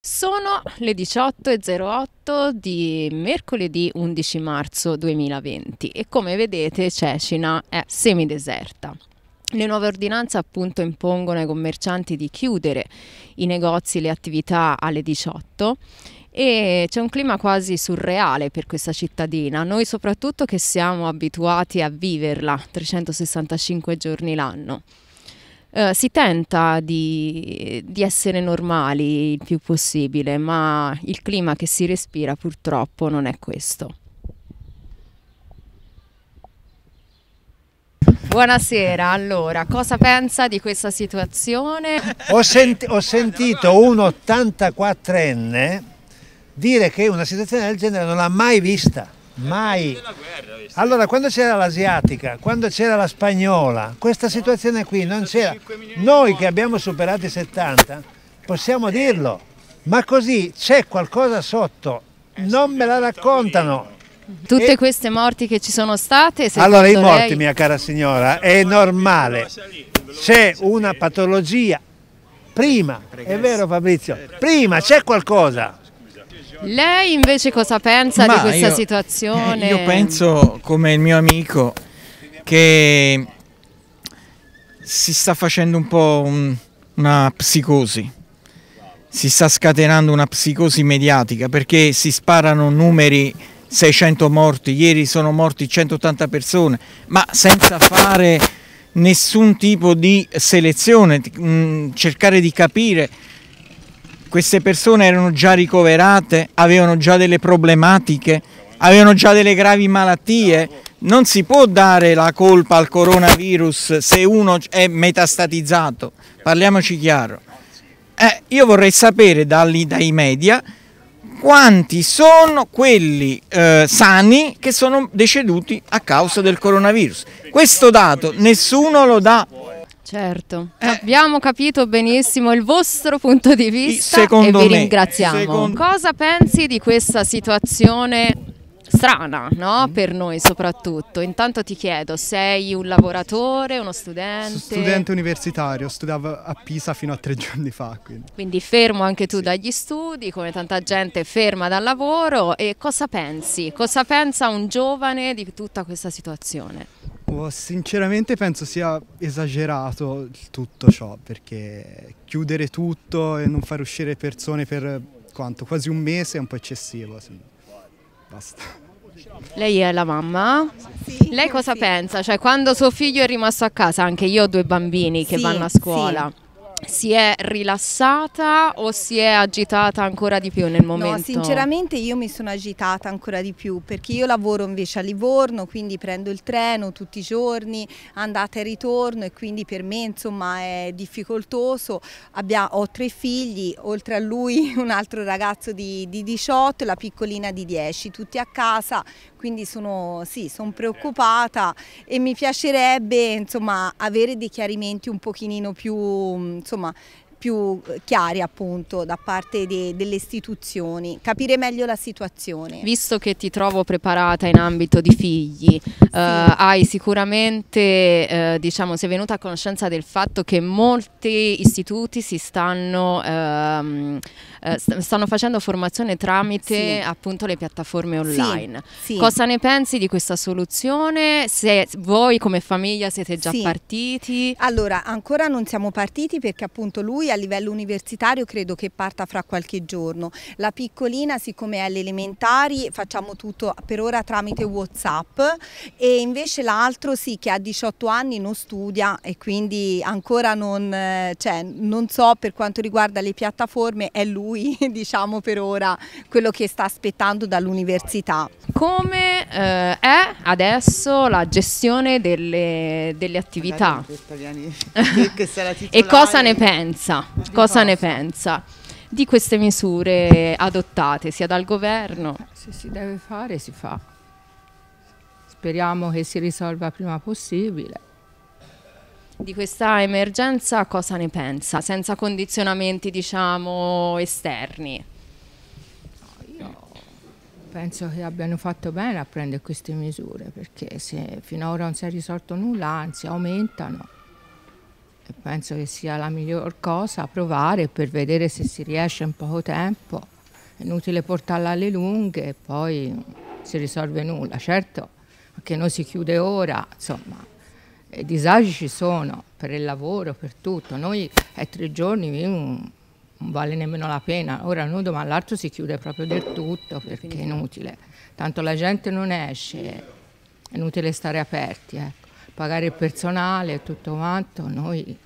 Sono le 18.08 di mercoledì 11 marzo 2020 e come vedete Cecina è semideserta. Le nuove ordinanze appunto impongono ai commercianti di chiudere i negozi e le attività alle 18 e c'è un clima quasi surreale per questa cittadina, noi soprattutto che siamo abituati a viverla 365 giorni l'anno. Uh, si tenta di, di, essere normali il più possibile, ma il clima che si respira purtroppo non è questo. Buonasera, allora, cosa pensa di questa situazione? Ho, senti ho sentito un 84enne dire che una situazione del genere non l'ha mai vista mai. Allora, quando c'era l'asiatica, quando c'era la spagnola, questa situazione qui non c'era. Noi che abbiamo superato i 70, possiamo dirlo, ma così c'è qualcosa sotto, eh non me la raccontano. Tutte queste morti che ci sono state? Allora, i morti, lei... mia cara signora, è normale. C'è una patologia. Prima, è vero Fabrizio, prima c'è qualcosa. Lei invece cosa pensa Ma di questa io, situazione? Eh, io penso, come il mio amico, che si sta facendo un po' un, una psicosi, si sta scatenando una psicosi mediatica perché si sparano numeri 600 morti, ieri sono morti 180 persone, ma senza fare nessun tipo di selezione, mh, mm, cercare di capire queste persone erano già ricoverate, avevano già delle problematiche, avevano già delle gravi malattie. Non si può dare la colpa al coronavirus se uno è metastatizzato, parliamoci chiaro. Eh, io vorrei sapere dai, dai media quanti sono quelli eh, sani che sono deceduti a causa del coronavirus. Questo dato nessuno lo dà Certo, eh. abbiamo capito benissimo il vostro punto di vista e vi ringraziamo. Me. Secondo... Cosa pensi di questa situazione strana, no? Mm. Per noi soprattutto. Intanto ti chiedo, sei un lavoratore, uno studente? Studente universitario, studiavo a Pisa fino a tre giorni fa. Quindi, quindi fermo anche tu sì. dagli studi, come tanta gente ferma dal lavoro. E cosa pensi? Cosa pensa un giovane di tutta questa situazione? Oh, sinceramente penso sia esagerato tutto ciò, perché chiudere tutto e non far uscire persone per quanto? Quasi un mese è un po' eccessivo. Basta. Lei è la mamma? Sì, Lei cosa sì. pensa? Cioè, quando suo figlio è rimasto a casa, anche io ho due bambini che sì, vanno a scuola si è rilassata o si è agitata ancora di più nel momento? No, sinceramente io mi sono agitata ancora di più perché io lavoro invece a Livorno, quindi prendo il treno tutti i giorni, andata e ritorno e quindi per me insomma è difficoltoso. Abbia, ho tre figli, oltre a lui un altro ragazzo di, di 18 e la piccolina di 10, tutti a casa, quindi sono, sì, sono preoccupata e mi piacerebbe insomma avere dei chiarimenti un pochino più insomma più eh, chiari appunto da parte de delle istituzioni, capire meglio la situazione. Visto che ti trovo preparata in ambito di figli, eh, sì. eh, hai sicuramente, eh, diciamo, sei venuta a conoscenza del fatto che molti istituti si stanno, ehm, eh, stanno facendo formazione tramite sì. appunto le piattaforme online. Sì. Cosa ne pensi di questa soluzione? Se voi come famiglia siete già partiti? Allora, ancora non siamo partiti perché appunto lui a livello universitario credo che parta fra qualche giorno. La piccolina siccome è alle elementari facciamo tutto per ora tramite Whatsapp e invece l'altro sì che ha 18 anni non studia e quindi ancora non, eh, cioè, non so per quanto riguarda le piattaforme è lui diciamo per ora quello che sta aspettando dall'università. Come eh, è adesso la gestione delle, delle attività? Italiani, e cosa ne pensa? Romana cosa ne pensa di queste misure adottate sia dal governo. Eh, se si deve fare si fa. Speriamo che si risolva prima possibile. Di questa emergenza cosa ne pensa? Senza condizionamenti diciamo esterni. penso che abbiano fatto bene a prendere queste misure perché se finora non si è risolto nulla, anzi aumentano penso che sia la miglior cosa provare per vedere se si riesce in poco tempo. È inutile portarla alle lunghe e poi si risolve nulla. Certo, anche noi si chiude ora, insomma, i disagi ci sono per il lavoro, per tutto. Noi è tre giorni, non vale nemmeno la pena. Ora noi domani l'altro si chiude proprio del tutto perché è inutile. Tanto la gente non esce, è inutile stare aperti. Ecco pagare il personale e tutto quanto, noi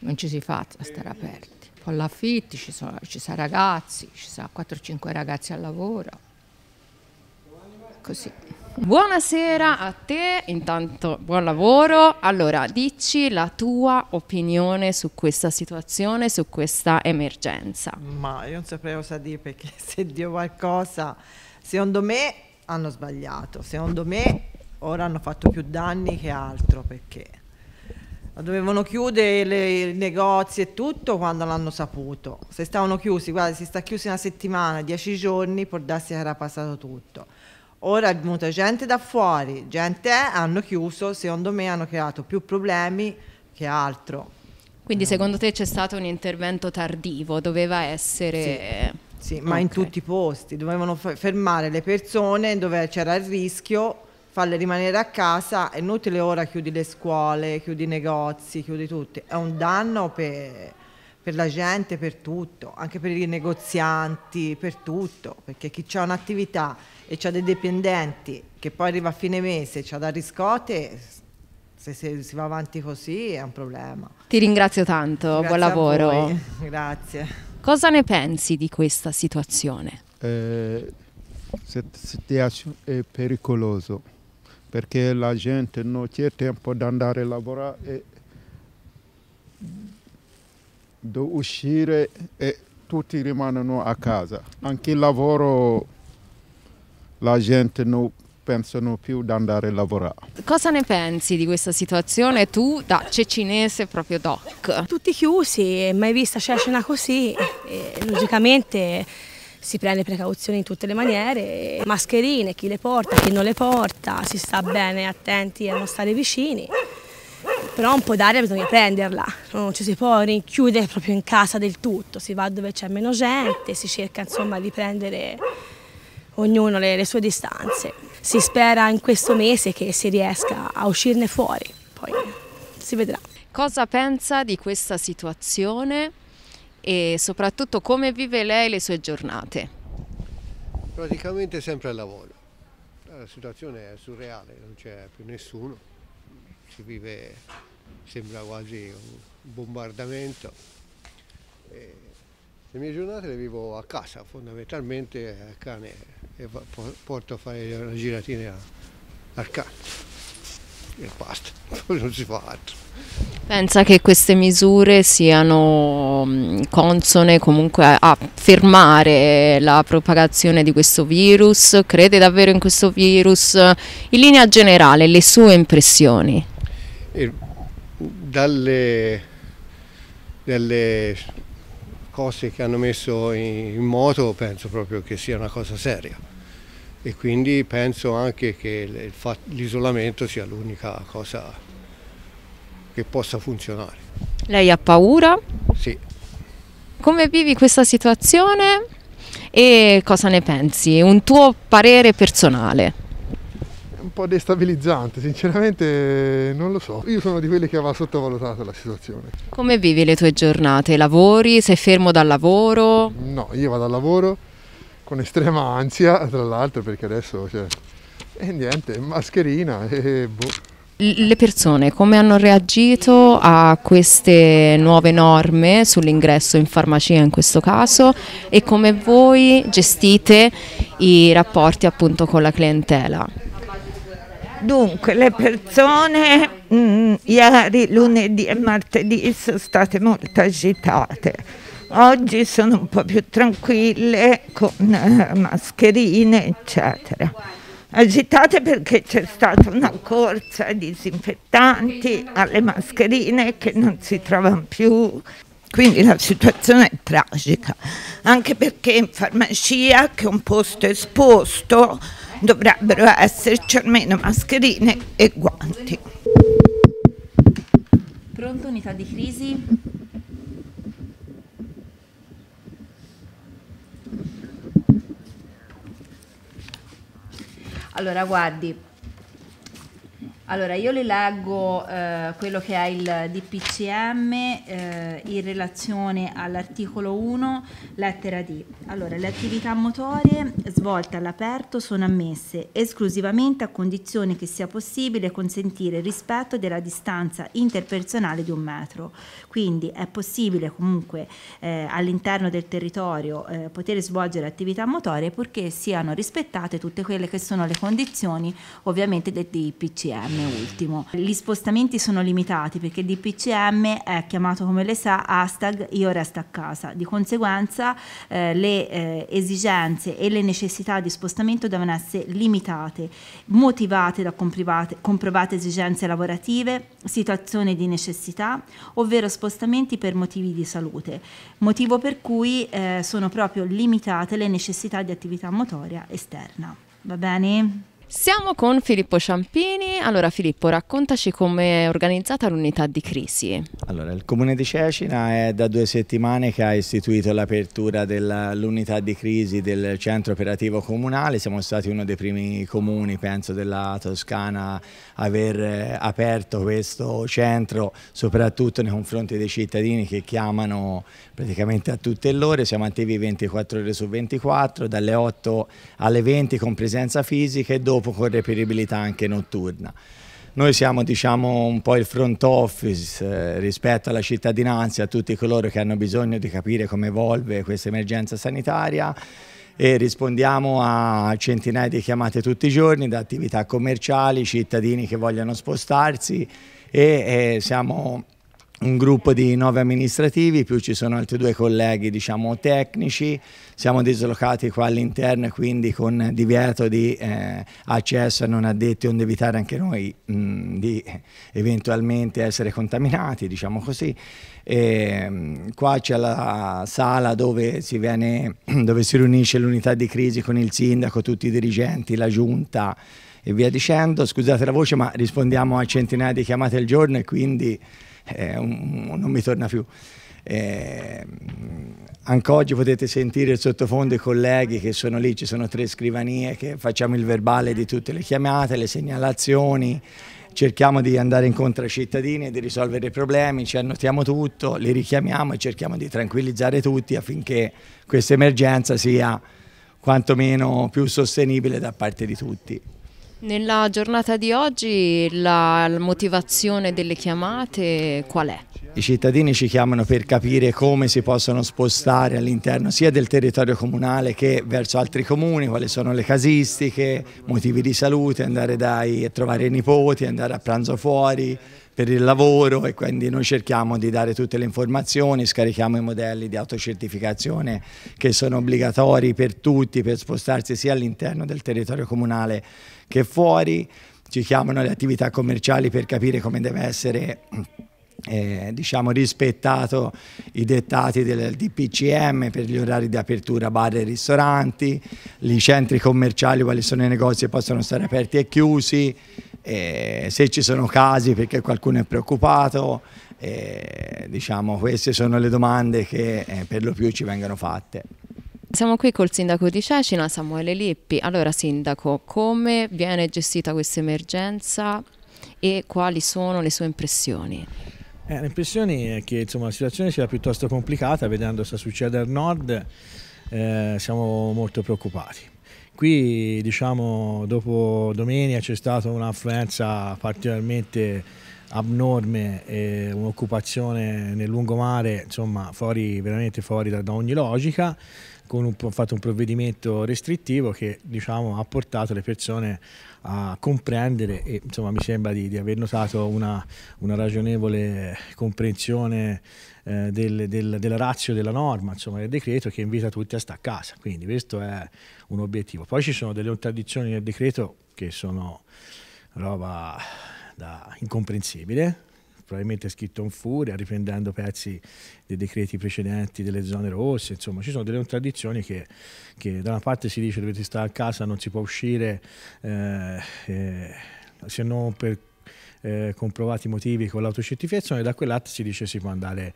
non ci si fa a stare aperti. Poi l'affitti, ci, sono, ci sono ragazzi, ci sono 4-5 ragazzi al lavoro, così. Buonasera a te, intanto buon lavoro. Allora, dici la tua opinione su questa situazione, su questa emergenza. Ma io non saprei cosa dire perché se Dio qualcosa, secondo me hanno sbagliato, secondo me ora hanno fatto più danni che altro perché dovevano chiudere le, i negozi e tutto quando l'hanno saputo. Se stavano chiusi, guarda, si sta chiusi una settimana, dieci giorni, può darsi che era passato tutto. Ora è venuta gente da fuori, gente hanno chiuso, secondo me hanno creato più problemi che altro. Quindi mm. secondo te c'è stato un intervento tardivo, doveva essere... Sì, sì ma okay. in tutti i posti, dovevano fermare le persone dove c'era il rischio farle rimanere a casa, è inutile ora chiudi le scuole, chiudi i negozi, chiudi tutti, è un danno per, per la gente, per tutto, anche per i negozianti, per tutto, perché chi ha un'attività e ha dei dipendenti che poi arriva a fine mese, e c'ha da riscote, se, se, si va avanti così è un problema. Ti ringrazio tanto, Grazie buon lavoro. Grazie. Cosa ne pensi di questa situazione? Eh, situazione è pericoloso perché la gente non c'è tempo di andare a lavorare e di uscire e tutti rimangono a casa. Anche il lavoro la gente non pensano più di andare a lavorare. Cosa ne pensi di questa situazione tu da cecinese proprio doc? Tutti chiusi, mai vista Cecina così, logicamente si prende precauzioni in tutte le maniere, mascherine, chi le porta, chi non le porta, si sta bene attenti a non stare vicini, però un po' d'aria bisogna prenderla, non ci si può rinchiudere proprio in casa del tutto, si va dove c'è meno gente, si cerca insomma di prendere ognuno le, le sue distanze. Si spera in questo mese che si riesca a uscirne fuori, poi si vedrà. Cosa pensa di questa situazione e soprattutto come vive lei le sue giornate? Praticamente sempre al lavoro, la situazione è surreale, non c'è più nessuno, si vive, sembra quasi un bombardamento. E le mie giornate le vivo a casa, fondamentalmente al cane e porto a fare una giratina al cane e basta, non si fa altro. Pensa che queste misure siano mm, consone comunque a fermare la propagazione di questo virus? Crede davvero in questo virus? In linea generale, le sue impressioni? E dalle, dalle, cose che hanno messo in, in moto penso proprio che sia una cosa seria e quindi penso anche che l'isolamento sia l'unica cosa che possa funzionare. Lei ha paura? Sì. Come vivi questa situazione e cosa ne pensi? Un tuo parere personale? un po' destabilizzante, sinceramente eh, non lo so. Io sono di quelli che aveva sottovalutato la situazione. Come vivi le tue giornate? Lavori? Sei fermo dal lavoro? No, io vado al lavoro con estrema ansia, tra l'altro, perché adesso cioè, e niente, mascherina e boh le persone come hanno reagito a queste nuove norme sull'ingresso in farmacia in questo caso e come voi gestite i rapporti appunto con la clientela? Dunque, le persone mh, mm, ieri, lunedì e martedì sono state molto agitate. Oggi sono un po' più tranquille con eh, mascherine, eccetera agitate perché c'è stata una corsa ai disinfettanti, alle mascherine che non si trovano più. Quindi la situazione è tragica, anche perché in farmacia, che è un posto esposto, dovrebbero esserci almeno mascherine e guanti. Pronto unità di crisi? Allora, guardi, allora, io le leggo eh, quello che è il DPCM eh, in relazione all'articolo 1, lettera D. Allora, le attività motorie svolte all'aperto sono ammesse esclusivamente a condizione che sia possibile consentire il rispetto della distanza interpersonale di un metro. Quindi è possibile comunque eh, all'interno del territorio eh, poter svolgere attività motorie purché siano rispettate tutte quelle che sono le condizioni ovviamente del DPCM. DPCM ultimo. Gli spostamenti sono limitati perché il DPCM è chiamato come le sa hashtag io resto a casa, di conseguenza eh, le eh, esigenze e le necessità di spostamento devono essere limitate, motivate da comprovate esigenze lavorative, situazioni di necessità, ovvero spostamenti per motivi di salute, motivo per cui eh, sono proprio limitate le necessità di attività motoria esterna. Va bene? Siamo con Filippo Ciampini. Allora Filippo, raccontaci come è organizzata l'unità di crisi. Allora, il Comune di Cecina è da due settimane che ha istituito l'apertura dell'unità di crisi del centro operativo comunale. Siamo stati uno dei primi comuni, penso, della Toscana a aver eh, aperto questo centro, soprattutto nei confronti dei cittadini che chiamano praticamente a tutte le ore. Siamo attivi 24 ore su 24, dalle 8 alle 20 con presenza fisica e dopo dopo con reperibilità anche notturna. Noi siamo diciamo, un po' il front office eh, rispetto alla cittadinanza, a tutti coloro che hanno bisogno di capire come evolve questa emergenza sanitaria e rispondiamo a centinaia di chiamate tutti i giorni da attività commerciali, cittadini che vogliono spostarsi e eh, siamo un gruppo di nove amministrativi, più ci sono altri due colleghi diciamo, tecnici, siamo dislocati qua all'interno e quindi con divieto di eh, accesso a non addetti onde evitare anche noi mh, mm, di eventualmente essere contaminati, diciamo così. E, mh, mm, qua c'è la sala dove si, viene, dove si riunisce l'unità di crisi con il sindaco, tutti i dirigenti, la giunta e via dicendo. Scusate la voce ma rispondiamo a centinaia di chiamate al giorno e quindi eh, un, non mi torna più. Eh, anche oggi potete sentire sottofondo i colleghi che sono lì, ci sono tre scrivanie che facciamo il verbale di tutte le chiamate, le segnalazioni, cerchiamo di andare incontro ai cittadini e di risolvere i problemi, ci annotiamo tutto, li richiamiamo e cerchiamo di tranquillizzare tutti affinché questa emergenza sia quantomeno più sostenibile da parte di tutti. Nella giornata di oggi la motivazione delle chiamate qual è? I cittadini ci chiamano per capire come si possono spostare all'interno sia del territorio comunale che verso altri comuni, quali sono le casistiche, motivi di salute, andare dai, a trovare i nipoti, andare a pranzo fuori, per il lavoro e quindi noi cerchiamo di dare tutte le informazioni, scarichiamo i modelli di autocertificazione che sono obbligatori per tutti per spostarsi sia all'interno del territorio comunale che fuori, ci chiamano le attività commerciali per capire come deve essere eh, diciamo rispettato i dettati del DPCM per gli orari di apertura bar e ristoranti, i centri commerciali, quali sono i negozi che possono stare aperti e chiusi, eh, se ci sono casi perché qualcuno è preoccupato, eh, diciamo queste sono le domande che eh, per lo più ci vengono fatte. Siamo qui col sindaco di Cecina, Samuele Lippi. Allora sindaco, come viene gestita questa emergenza e quali sono le sue impressioni? Eh, l'impressione è che insomma, la situazione sia piuttosto complicata, vedendo cosa succede al nord eh, siamo molto preoccupati Qui diciamo dopo domenica c'è stata un'affluenza particolarmente abnorme, e un'occupazione nel lungomare, insomma, fuori, veramente fuori da, da ogni logica con un, fatto un provvedimento restrittivo che diciamo, ha portato le persone a comprendere e insomma, mi sembra di, di aver notato una, una ragionevole comprensione eh, del, del, della razio della norma, insomma, del decreto che invita tutti a stare a casa. Quindi questo è un obiettivo. Poi ci sono delle contraddizioni nel decreto che sono roba da incomprensibile probabilmente è scritto in furia, riprendendo pezzi dei decreti precedenti delle zone rosse, insomma ci sono delle contraddizioni che, che da una parte si dice dovete stare a casa, non si può uscire, eh, eh, se non per eh, comprovati motivi con l'autocertificazione, e da quell'altro si dice si può andare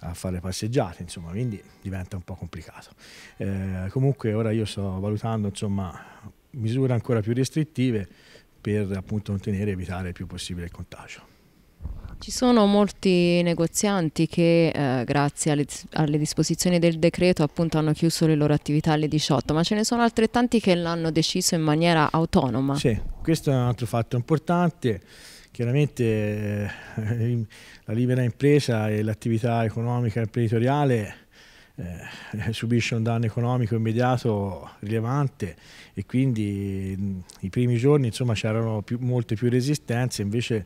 a fare passeggiate, insomma, quindi diventa un po' complicato. Eh, comunque ora io sto valutando insomma, misure ancora più restrittive per appunto contenere e evitare il più possibile il contagio. Ci sono molti negozianti che eh, grazie alle, alle, disposizioni del decreto appunto hanno chiuso le loro attività alle 18, ma ce ne sono altrettanti che l'hanno deciso in maniera autonoma. Sì, questo è un altro fatto importante. Chiaramente eh, la libera impresa e l'attività economica e imprenditoriale eh, subisce un danno economico immediato rilevante e quindi mh, i primi giorni insomma c'erano molte più resistenze, invece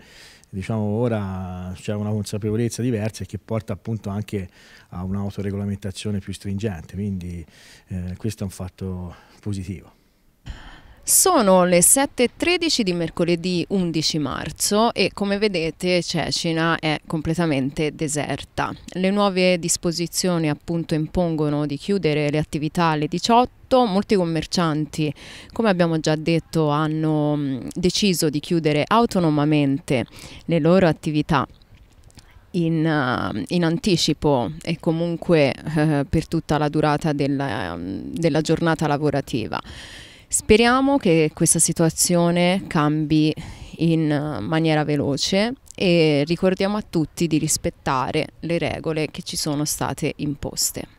diciamo ora c'è una consapevolezza diversa e che porta appunto anche a un'autoregolamentazione più stringente, quindi eh, questo è un fatto positivo. Sono le 7.13 di mercoledì 11 marzo e come vedete Cecina è completamente deserta. Le nuove disposizioni appunto impongono di chiudere le attività alle 18. Molti commercianti, come abbiamo già detto, hanno mm, deciso di chiudere autonomamente le loro attività in, eh, in, anticipo e comunque eh, per tutta la durata della, mm, della giornata lavorativa. Speriamo che questa situazione cambi in eh, maniera veloce e ricordiamo a tutti di rispettare le regole che ci sono state imposte.